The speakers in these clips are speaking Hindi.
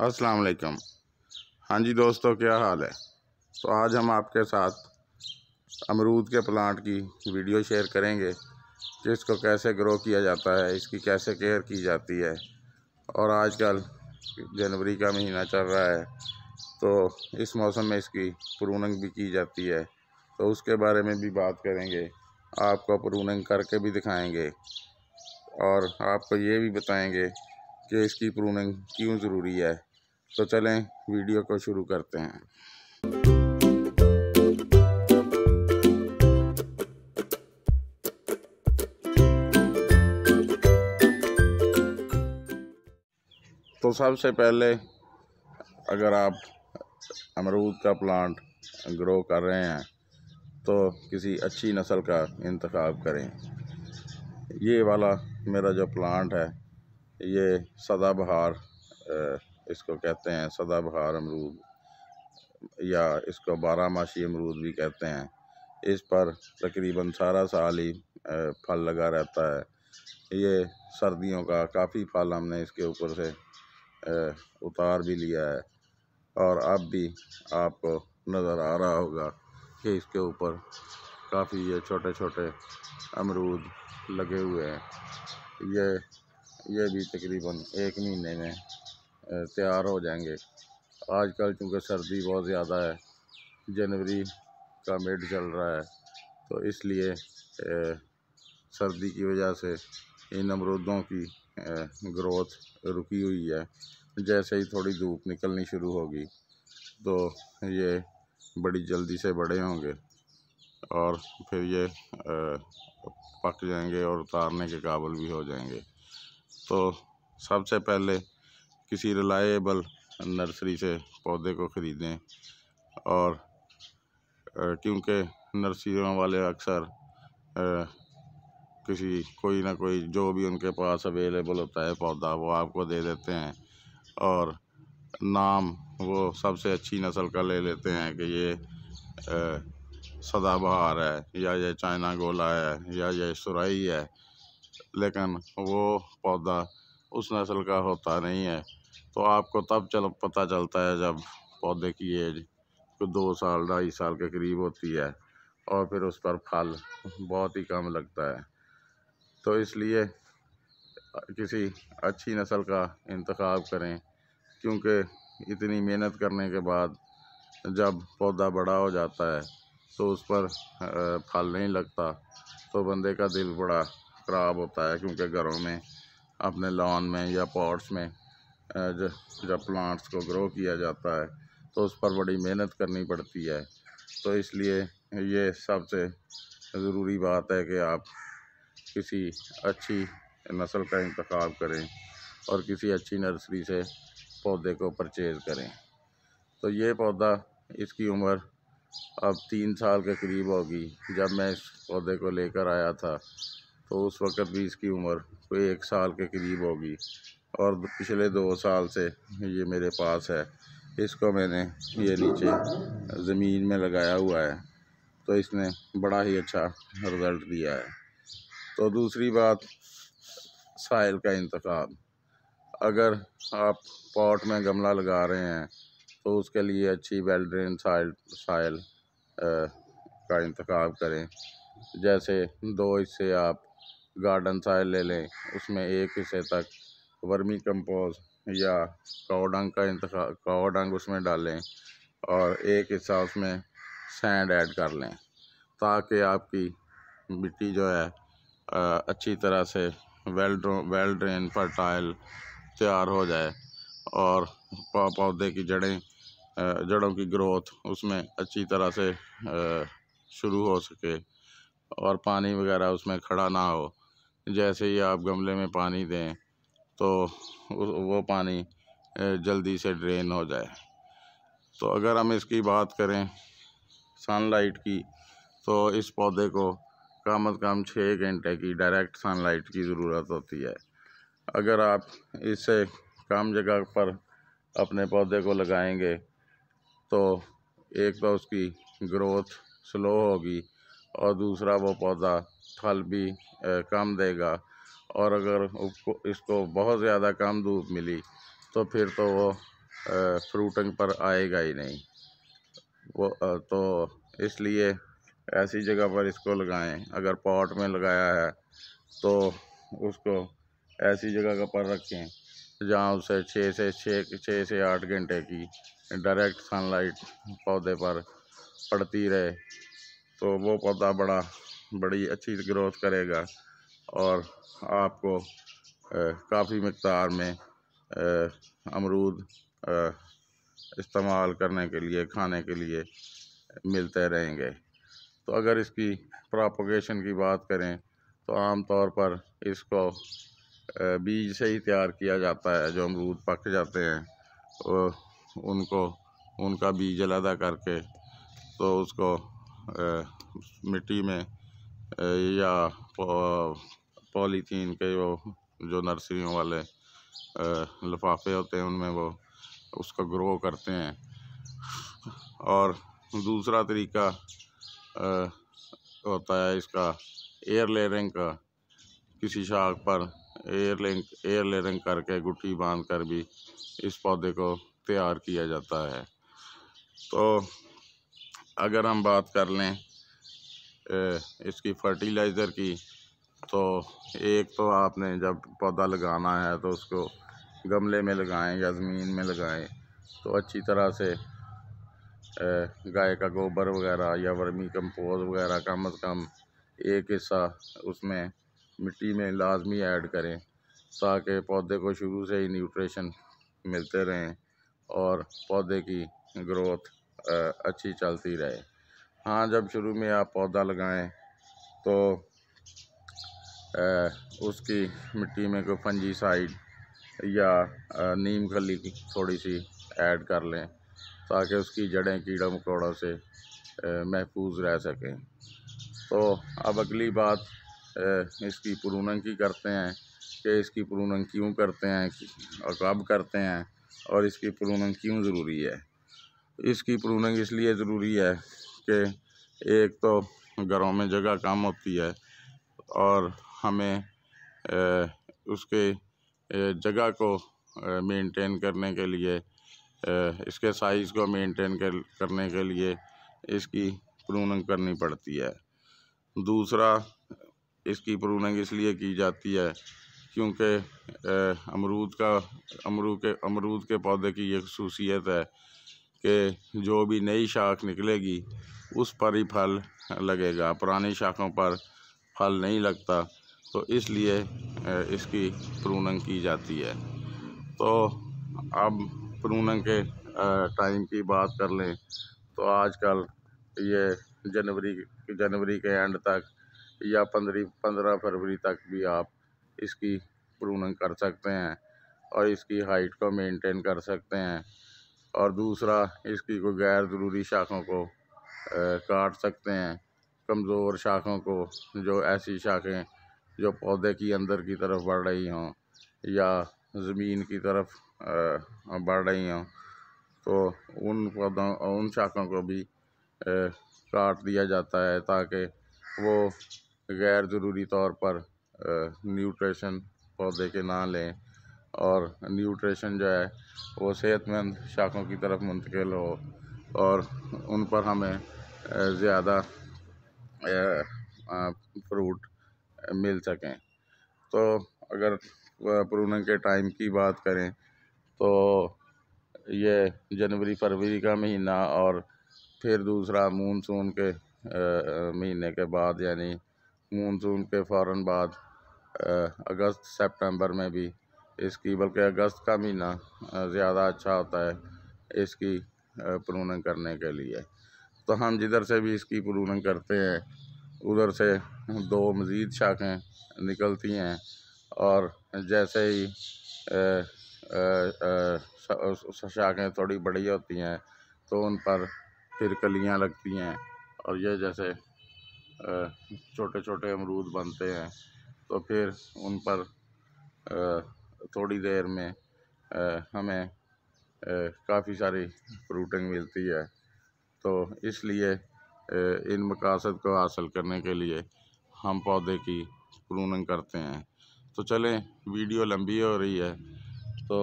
अस्सलाम वालेकुम हाँ जी दोस्तों क्या हाल है तो आज हम आपके साथ अमरूद के प्लांट की वीडियो शेयर करेंगे कि इसको कैसे ग्रो किया जाता है इसकी कैसे केयर की जाती है और आजकल जनवरी का महीना चल रहा है तो इस मौसम में इसकी प्रूनिंग भी की जाती है तो उसके बारे में भी बात करेंगे आपको प्रूनिंग करके भी दिखाएंगे और आपको ये भी बताएंगे कि इसकी प्रूनिंग क्यों ज़रूरी है तो चलें वीडियो को शुरू करते हैं तो सबसे पहले अगर आप अमरूद का प्लांट ग्रो कर रहे हैं तो किसी अच्छी नस्ल का इंतखब करें ये वाला मेरा जो प्लांट है ये सदाबहार इसको कहते हैं सदाबहार अमरूद या इसको बारामाशी अमरूद भी कहते हैं इस पर तकरीबन सारा साल ही फल लगा रहता है ये सर्दियों का काफ़ी फल हमने इसके ऊपर से उतार भी लिया है और अब भी आपको नज़र आ रहा होगा कि इसके ऊपर काफ़ी ये छोटे छोटे अमरूद लगे हुए हैं ये ये भी तकरीबन एक महीने में तैयार हो जाएंगे आजकल चूँकि सर्दी बहुत ज़्यादा है जनवरी का मेड चल रहा है तो इसलिए सर्दी की वजह से इन अमरूदों की ग्रोथ रुकी हुई है जैसे ही थोड़ी धूप निकलनी शुरू होगी तो ये बड़ी जल्दी से बड़े होंगे और फिर ये पक जाएंगे और उतारने के काबिल भी हो जाएंगे तो सबसे पहले किसी रिलायबल नर्सरी से पौधे को ख़रीदें और क्योंकि नर्सरियों वाले अक्सर किसी कोई ना कोई जो भी उनके पास अवेलेबल होता है पौधा वो आपको दे देते हैं और नाम वो सबसे अच्छी नस्ल का ले लेते हैं कि ये सदाबहार है या ये चाइना गोला है या ये सुराही है लेकिन वो पौधा उस नस्ल का होता नहीं है तो आपको तब चल पता चलता है जब पौधे की एज दो साल ढाई साल के करीब होती है और फिर उस पर फल बहुत ही कम लगता है तो इसलिए किसी अच्छी नस्ल का इंतखब करें क्योंकि इतनी मेहनत करने के बाद जब पौधा बड़ा हो जाता है तो उस पर फल नहीं लगता तो बंदे का दिल बड़ा ख़राब होता है क्योंकि घरों में अपने लॉन में या पॉट्स में जब प्लांट्स को ग्रो किया जाता है तो उस पर बड़ी मेहनत करनी पड़ती है तो इसलिए ये सबसे ज़रूरी बात है कि आप किसी अच्छी नस्ल का इंतखब करें और किसी अच्छी नर्सरी से पौधे को परचेज़ करें तो ये पौधा इसकी उम्र अब तीन साल के करीब होगी जब मैं इस पौधे को लेकर आया था तो उस वक़्त भी इसकी उम्र कोई एक साल के करीब होगी और पिछले दो साल से ये मेरे पास है इसको मैंने ये नीचे ज़मीन में लगाया हुआ है तो इसने बड़ा ही अच्छा रिज़ल्ट दिया है तो दूसरी बात साइल का इंतखब अगर आप पॉट में गमला लगा रहे हैं तो उसके लिए अच्छी वेल ड्रेन साइल साइल का इंतखब करें जैसे दो इससे आप गार्डन साइल ले लें उसमें एक हिस्से तक वर्मी कंपोज या कौडंग का इंतखा उसमें डालें और एक हिस्सा उसमें सैंड ऐड कर लें ताकि आपकी मिट्टी जो है अच्छी तरह से वेल वेल ड्रेन फर्टाइल तैयार हो जाए और पौधे की जड़ें जड़ों की ग्रोथ उसमें अच्छी तरह से शुरू हो सके और पानी वगैरह उसमें खड़ा ना हो जैसे ही आप गमले में पानी दें तो वो पानी जल्दी से ड्रेन हो जाए तो अगर हम इसकी बात करें सनलाइट की तो इस पौधे को कम अज़ कम छः घंटे की डायरेक्ट सनलाइट की ज़रूरत होती है अगर आप इसे कम जगह पर अपने पौधे को लगाएंगे तो एक तो उसकी ग्रोथ स्लो होगी और दूसरा वो पौधा फल भी काम देगा और अगर उसको इसको बहुत ज़्यादा काम धूप मिली तो फिर तो वो फ्रूटिंग पर आएगा ही नहीं वो तो इसलिए ऐसी जगह पर इसको लगाएं अगर पॉट में लगाया है तो उसको ऐसी जगह पर रखें जहाँ उसे छः से छः छः से आठ घंटे की डायरेक्ट सनलाइट पौधे पर पड़ती रहे तो वो पौधा बड़ा बड़ी अच्छी ग्रोथ करेगा और आपको काफ़ी मकदार में अमरूद इस्तेमाल करने के लिए खाने के लिए मिलते रहेंगे तो अगर इसकी प्रापोगेशन की बात करें तो आम तौर पर इसको बीज से ही तैयार किया जाता है जो अमरूद पक जाते हैं उनको उनका बीज अलहदा करके तो उसको मिट्टी में या पॉलीथीन के वो जो नर्सरियों वाले लफाफे होते हैं उनमें वो उसका ग्रो करते हैं और दूसरा तरीका होता है इसका एयर लेयरिंग का किसी शाख पर एयर लिंक एयर लेयरिंग करके गुट्टी बांध कर भी इस पौधे को तैयार किया जाता है तो अगर हम बात कर लें इसकी फर्टिलाइज़र की तो एक तो आपने जब पौधा लगाना है तो उसको गमले में लगाएं या ज़मीन में लगाएं तो अच्छी तरह से गाय का गोबर वगैरह या वर्मी कंपोज वगैरह कम अज़ कम एक हिस्सा उसमें मिट्टी में लाजमी ऐड करें ताकि पौधे को शुरू से ही न्यूट्रिशन मिलते रहें और पौधे की ग्रोथ अच्छी चलती रहे हाँ जब शुरू में आप पौधा लगाएं तो उसकी मिट्टी में कोई फंजी साइड या नीम खली थोड़ी सी ऐड कर लें ताकि उसकी जड़ें कीड़ा मकोड़ों से महफूज रह सकें तो अब अगली बात इसकी प्रूनिंग की करते हैं कि इसकी प्रूनिंग क्यों करते हैं और कब करते हैं और इसकी प्रूनिंग क्यों ज़रूरी है इसकी प्रूनिंग इसलिए ज़रूरी है उसके एक तो घरों में जगह कम होती है और हमें उसके जगह को मेंटेन करने के लिए इसके साइज़ को मेंटेन कर, करने के लिए इसकी प्रूनिंग करनी पड़ती है दूसरा इसकी प्रूनिंग इसलिए की जाती है क्योंकि अमरूद का अमरूद के अमरूद के पौधे की ये खसूसियत है के जो भी नई शाख निकलेगी उस पर ही फल लगेगा पुरानी शाखों पर फल नहीं लगता तो इसलिए इसकी प्रूनिंग की जाती है तो अब प्रूनिंग के टाइम की बात कर लें तो आजकल ये जनवरी जनवरी के एंड तक या पंद्रह पंद्रह फरवरी तक भी आप इसकी प्रूनिंग कर सकते हैं और इसकी हाइट को मेंटेन कर सकते हैं और दूसरा इसकी कोई गैर ज़रूरी शाखों को काट सकते हैं कमज़ोर शाखों को जो ऐसी शाखें जो पौधे की अंदर की तरफ बढ़ रही हों या ज़मीन की तरफ बढ़ रही हों तो उन पौधों उन शाखों को भी काट दिया जाता है ताकि वो गैर ज़रूरी तौर पर न्यूट्रिशन पौधे के ना लें और न्यूट्रिशन जो है वो सेहतमंद शाखों की तरफ मुंतकिल हो और उन पर हमें ज़्यादा फ्रूट मिल सकें तो अगर प्रूनिंग के टाइम की बात करें तो ये जनवरी फरवरी का महीना और फिर दूसरा मानसून के महीने के बाद यानी मानसून के फ़ौर बाद अगस्त सितंबर में भी इसकी बल्कि अगस्त का महीना ज़्यादा अच्छा होता है इसकी प्रूनिंग करने के लिए तो हम जिधर से भी इसकी प्रूनिंग करते हैं उधर से दो मज़ीद शाखें निकलती हैं और जैसे ही शाखें थोड़ी बड़ी होती हैं तो उन पर फिर कलियाँ लगती हैं और ये जैसे छोटे छोटे अमरूद बनते हैं तो फिर उन पर थोड़ी देर में आ, हमें काफ़ी सारी फ्रूटिंग मिलती है तो इसलिए इन मकासद को हासिल करने के लिए हम पौधे की प्रूनिंग करते हैं तो चलें वीडियो लंबी हो रही है तो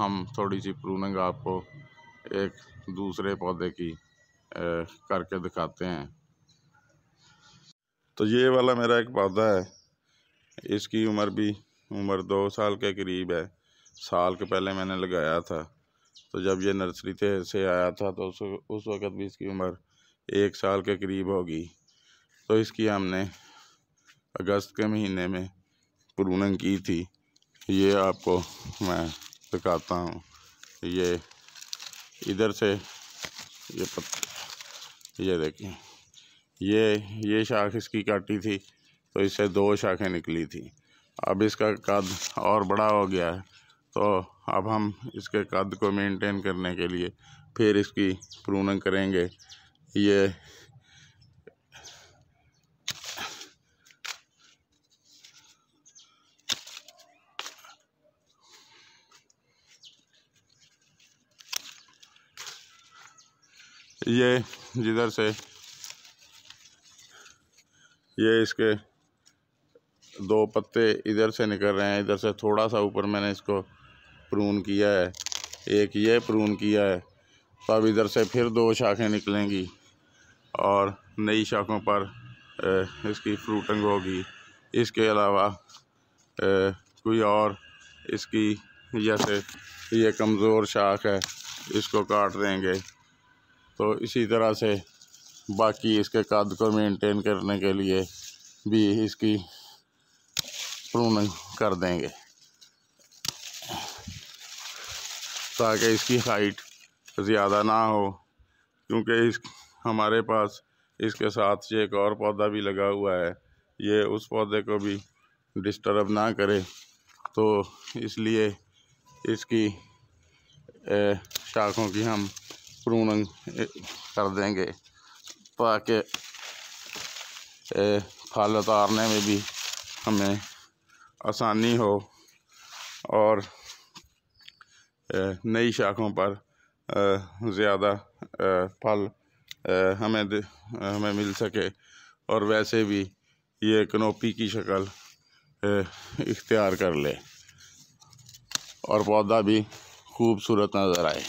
हम थोड़ी सी प्रूनिंग आपको एक दूसरे पौधे की करके दिखाते हैं तो ये वाला मेरा एक पौधा है इसकी उम्र भी उम्र दो साल के करीब है साल के पहले मैंने लगाया था तो जब ये नर्सरी थे से आया था तो उस उस वक़्त भी इसकी उम्र एक साल के करीब होगी तो इसकी हमने अगस्त के महीने में प्रूनिंग की थी ये आपको मैं दिखाता हूँ ये इधर से ये ये देखिए ये ये शाख इसकी काटी थी तो इससे दो शाखें निकली थी अब इसका कद और बड़ा हो गया है तो अब हम इसके कद को मेंटेन करने के लिए फिर इसकी प्रूनिंग करेंगे ये ये जिधर से ये इसके दो पत्ते इधर से निकल रहे हैं इधर से थोड़ा सा ऊपर मैंने इसको प्रून किया है एक ये प्रून किया है तब इधर से फिर दो शाखें निकलेंगी और नई शाखों पर इसकी फ्रूटिंग होगी इसके अलावा कोई और इसकी जैसे ये कमज़ोर शाख है इसको काट देंगे तो इसी तरह से बाकी इसके कद को मेंटेन करने के लिए भी इसकी प्रूनिंग कर देंगे ताकि इसकी हाइट ज़्यादा ना हो क्योंकि इस हमारे पास इसके साथ ये एक और पौधा भी लगा हुआ है ये उस पौधे को भी डिस्टर्ब ना करे तो इसलिए इसकी शाखों की हम प्रूनिंग कर देंगे ताकि फल उतारने में भी हमें आसानी हो और नई शाखों पर ज़्यादा फल हमें हमें मिल सके और वैसे भी ये कनोपी की शक्ल इख्तियार कर ले और पौधा भी खूबसूरत नज़र आए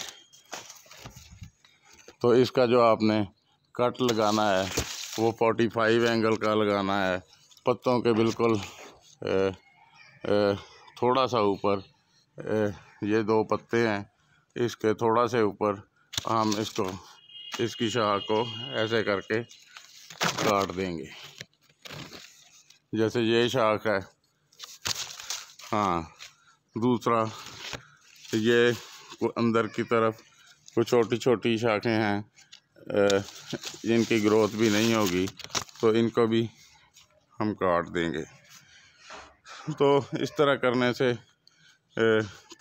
तो इसका जो आपने कट लगाना है वो 45 एंगल का लगाना है पत्तों के बिल्कुल थोड़ा सा ऊपर ये दो पत्ते हैं इसके थोड़ा से ऊपर हम इसको इसकी शाख को ऐसे करके काट देंगे जैसे ये शाख है हाँ दूसरा ये अंदर की तरफ कुछ छोटी छोटी शाखें हैं जिनकी ग्रोथ भी नहीं होगी तो इनको भी हम काट देंगे तो इस तरह करने से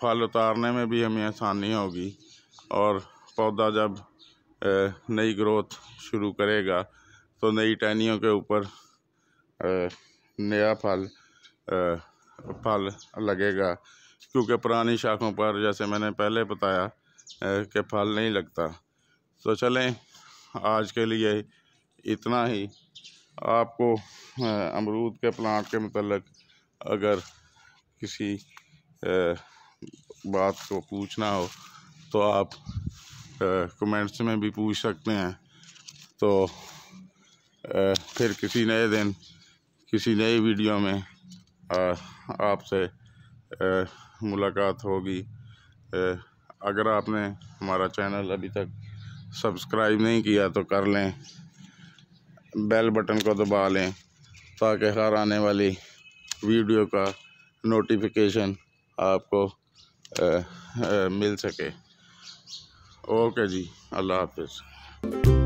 फल उतारने में भी हमें आसानी होगी और पौधा जब नई ग्रोथ शुरू करेगा तो नई टहनियों के ऊपर नया फल फल लगेगा क्योंकि पुरानी शाखों पर जैसे मैंने पहले बताया कि फल नहीं लगता तो चलें आज के लिए इतना ही आपको अमरूद के प्लांट के मतलब अगर किसी बात को पूछना हो तो आप कमेंट्स में भी पूछ सकते हैं तो फिर किसी नए दिन किसी नई वीडियो में आपसे मुलाकात होगी अगर आपने हमारा चैनल अभी तक सब्सक्राइब नहीं किया तो कर लें बेल बटन को दबा लें ताकि हर आने वाली वीडियो का नोटिफिकेशन आपको आ, आ, मिल सके ओके जी अल्लाह हाफिज़